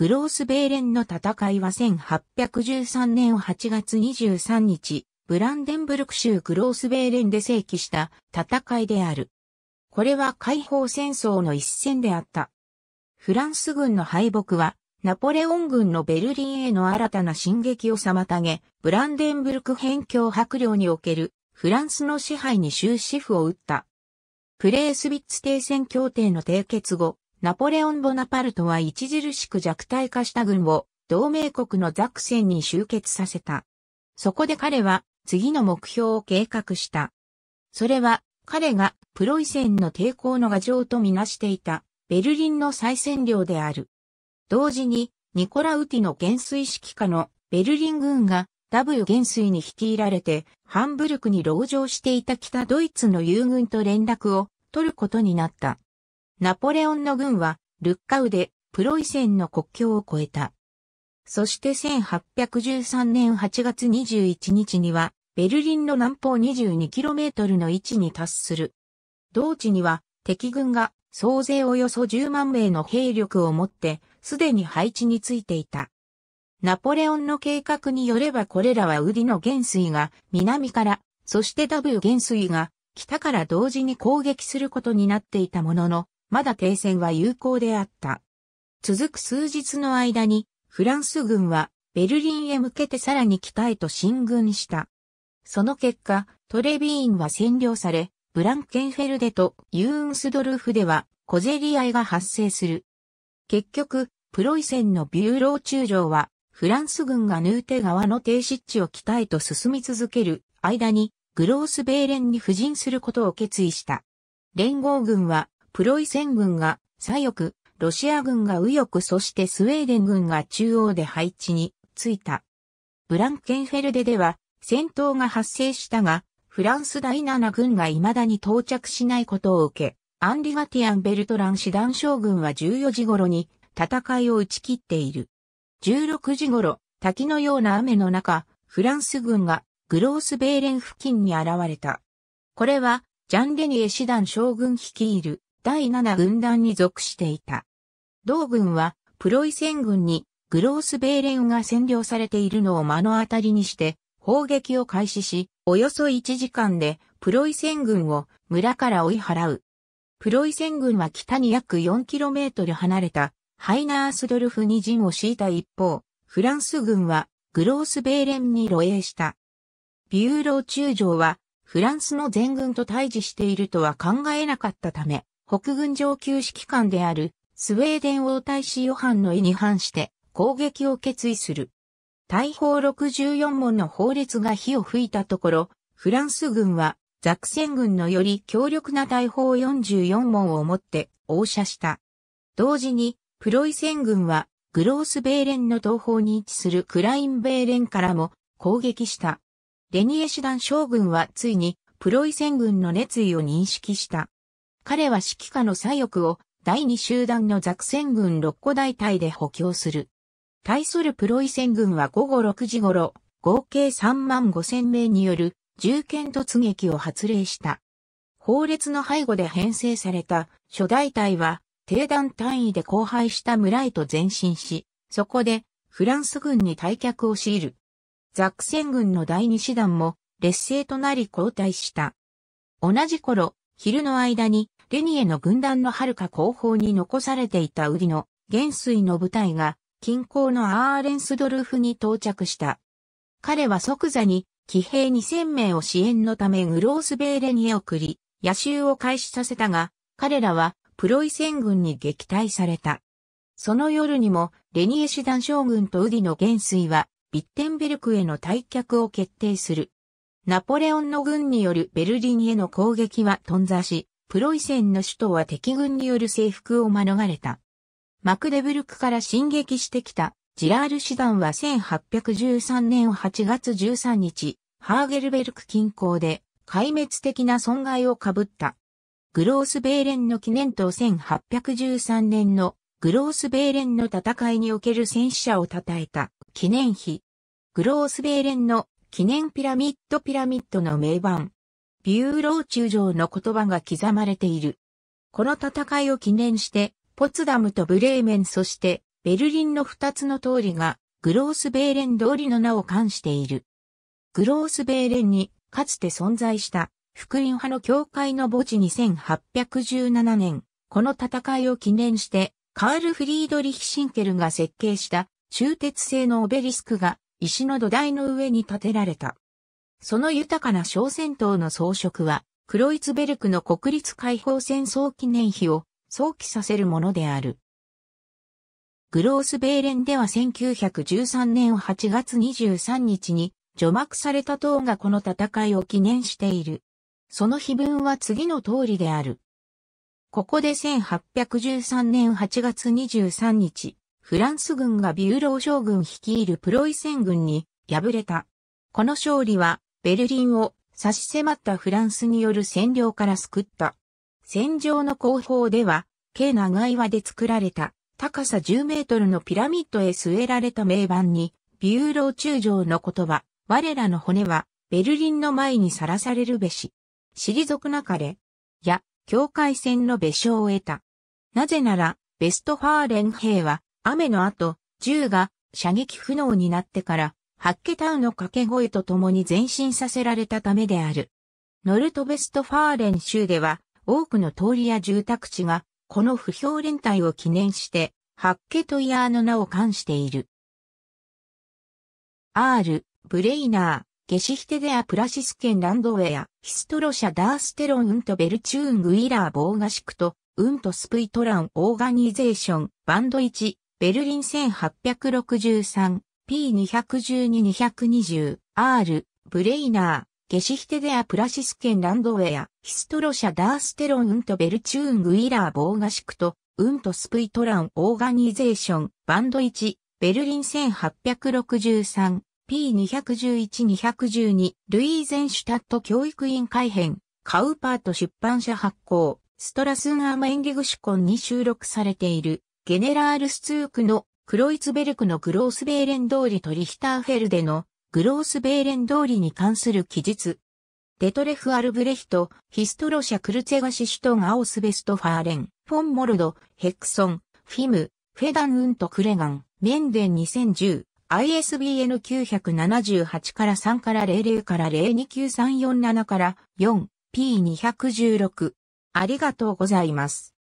グロースベーレンの戦いは1813年8月23日、ブランデンブルク州グロースベーレンで正規した戦いである。これは解放戦争の一戦であった。フランス軍の敗北は、ナポレオン軍のベルリンへの新たな進撃を妨げ、ブランデンブルク辺境白領におけるフランスの支配に終止符を打った。プレースビッツ停戦協定の締結後、ナポレオン・ボナパルトは著しく弱体化した軍を同盟国のザクセンに集結させた。そこで彼は次の目標を計画した。それは彼がプロイセンの抵抗の牙城とみなしていたベルリンの再占領である。同時にニコラウティの元帥指揮下のベルリン軍が W 元帥に率いられてハンブルクに籠城していた北ドイツの友軍と連絡を取ることになった。ナポレオンの軍は、ルッカウで、プロイセンの国境を越えた。そして1813年8月21日には、ベルリンの南方 22km の位置に達する。同地には、敵軍が総勢およそ10万名の兵力を持って、すでに配置についていた。ナポレオンの計画によればこれらはウディの元帥が南から、そしてダブー元帥が北から同時に攻撃することになっていたものの、まだ停戦は有効であった。続く数日の間に、フランス軍はベルリンへ向けてさらに北へと進軍した。その結果、トレビーンは占領され、ブランケンフェルデとユーンスドルフでは小競り合いが発生する。結局、プロイセンのビューロー中将は、フランス軍がヌーテ川の停止地を北へと進み続ける間に、グロースベーレンに布陣することを決意した。連合軍はプロイセン軍が左翼、ロシア軍が右翼そしてスウェーデン軍が中央で配置についた。ブランケンフェルデでは戦闘が発生したが、フランス第7軍が未だに到着しないことを受け、アンリ・ガティアン・ベルトラン師団将軍は14時頃に戦いを打ち切っている。16時頃、滝のような雨の中、フランス軍がグロースベーレン付近に現れた。これは、ジャン・レニエ師団将軍率いる第7軍団に属していた。同軍は、プロイセン軍に、グロースベーレンが占領されているのを目の当たりにして、砲撃を開始し、およそ1時間で、プロイセン軍を村から追い払う。プロイセン軍は北に約 4km 離れた、ハイナースドルフに陣を敷いた一方、フランス軍は、グロースベーレンに露営した。ビューロー中将は、フランスの全軍と対峙しているとは考えなかったため、北軍上級指揮官であるスウェーデン王太子ヨハンの意に反して攻撃を決意する。大砲64門の砲列が火を吹いたところ、フランス軍はザクセン軍のより強力な大砲44門を持って応射した。同時に、プロイセン軍はグロースベーレンの東方に位置するクラインベーレンからも攻撃した。レニエ師団将軍はついにプロイセン軍の熱意を認識した。彼は指揮下の左翼を第2集団のザクセン軍六個大隊で補強する。対するプロイセン軍は午後6時頃、合計3万5千名による重剣突撃を発令した。法律の背後で編成された初代隊は、定団単位で荒廃した村へと前進し、そこでフランス軍に退却を強いる。ザクセン軍の第2師団も劣勢となり交代した。同じ頃、昼の間にレニエの軍団の遥か後方に残されていたウリの元帥の部隊が近郊のアーレンスドルフに到着した。彼は即座に騎兵2000名を支援のためグロースベーレに送り、野襲を開始させたが、彼らはプロイセン軍に撃退された。その夜にも、レニエ師団将軍とウディの元帥は、ビッテンベルクへの退却を決定する。ナポレオンの軍によるベルリンへの攻撃は頓挫し、プロイセンの首都は敵軍による征服を免れた。マクデブルクから進撃してきたジラール師団は1813年8月13日、ハーゲルベルク近郊で壊滅的な損害を被った。グロースベーレンの記念と1813年のグロースベーレンの戦いにおける戦死者を称えた記念碑。グロースベーレンの記念ピラミッドピラミッドの名盤。ビューロー中将の言葉が刻まれている。この戦いを記念して、ポツダムとブレーメンそしてベルリンの二つの通りがグロースベーレン通りの名を冠している。グロースベーレンにかつて存在した福音派の教会の墓地に1817年、この戦いを記念してカール・フリードリヒ・シンケルが設計した鋳鉄製のオベリスクが石の土台の上に建てられた。その豊かな小戦闘の装飾は、クロイツベルクの国立解放戦争記念碑を想起させるものである。グロースベーレンでは1913年8月23日に除幕された党がこの戦いを記念している。その碑文は次の通りである。ここで1813年8月23日、フランス軍がビューロー将軍率いるプロイセン軍に敗れた。この勝利はベルリンを差し迫ったフランスによる占領から救った。戦場の後方では、軽長岩で作られた高さ10メートルのピラミッドへ据えられた名板に、ビューロー中将の言葉、我らの骨は、ベルリンの前にさらされるべし。退くなかれ、や、境界線の別称を得た。なぜなら、ベストファーレン兵は、雨の後、銃が射撃不能になってから、ハッケタウの掛け声と共に前進させられたためである。ノルトベストファーレン州では多くの通りや住宅地がこの不評連帯を記念してハッケトイヤーの名を冠している。R. ブレイナー、ゲシヒテデアプラシスケンランドウェア、ヒストロシャダーステロンウントベルチューングイラーボーガシクト、ウントスプイトランオーガニゼーション、バンド1、ベルリン1863、P212-220、R、ブレイナー、ゲシヒテデアプラシスケンランドウェア、ヒストロシャダーステロンウント・ベルチューングイラーボーガシクト、ウント・スプイトランオーガニゼーション、バンド1、ベルリン 1863P211-212、ルイーゼンシュタット教育委員会編、カウパート出版社発行、ストラスンアーマエンゲグシュコンに収録されている、ゲネラールスツークのクロイツベルクのグロースベーレン通りとリヒターフェルデのグロースベーレン通りに関する記述。デトレフ・アルブレヒト、ヒストロシャ・クルツェガシシトン・アオスベスト・ファーレン、フォン・モルド、ヘクソン、フィム、フェダン・ウント・クレガン、メンデン2010、ISBN 978から3から00から029347から 4P216。ありがとうございます。